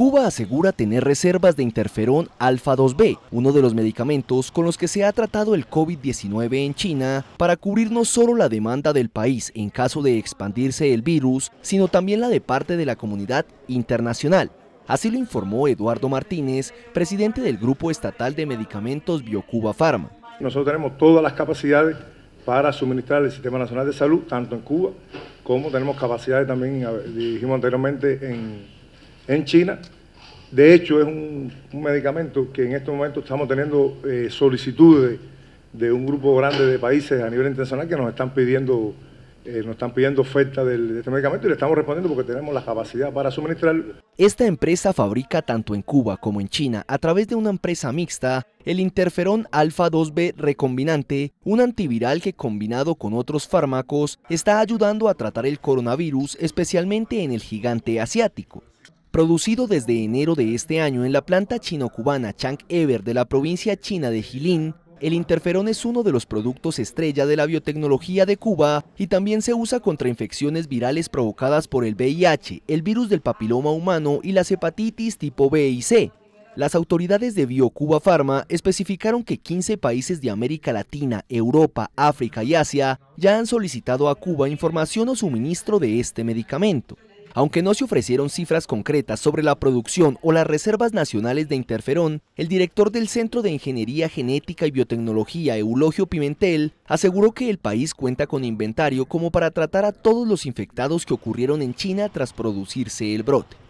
Cuba asegura tener reservas de interferón alfa-2B, uno de los medicamentos con los que se ha tratado el COVID-19 en China, para cubrir no solo la demanda del país en caso de expandirse el virus, sino también la de parte de la comunidad internacional. Así lo informó Eduardo Martínez, presidente del Grupo Estatal de Medicamentos Biocuba Pharma. Nosotros tenemos todas las capacidades para suministrar el Sistema Nacional de Salud, tanto en Cuba como tenemos capacidades también, dijimos anteriormente, en en China. De hecho, es un, medicamento que en este momento estamos teniendo eh, solicitudes de, un grupo grande de países a nivel internacional que nos están pidiendo eh, nos están pidiendo oferta de este medicamento y le estamos respondiendo porque tenemos la capacidad para suministrarlo. Esta empresa fabrica tanto en Cuba como en China, a través de una empresa mixta, el interferón alfa-2B recombinante, un antiviral que combinado con otros fármacos está ayudando a tratar el coronavirus, especialmente en el gigante asiático. Producido desde enero de este año en la planta chino-cubana Chang-Ever de la provincia china de Jilin, el interferón es uno de los productos estrella de la biotecnología de Cuba y también se usa contra infecciones virales provocadas por el VIH, el virus del papiloma humano y las hepatitis tipo B y C. Las autoridades de BioCuba Pharma especificaron que 15 países de América Latina, Europa, África y Asia ya han solicitado a Cuba información o suministro de este medicamento. Aunque no se ofrecieron cifras concretas sobre la producción o las reservas nacionales de interferón, el director del Centro de Ingeniería Genética y Biotecnología, Eulogio Pimentel, aseguró que el país cuenta con inventario como para tratar a todos los infectados que ocurrieron en China tras producirse el brote.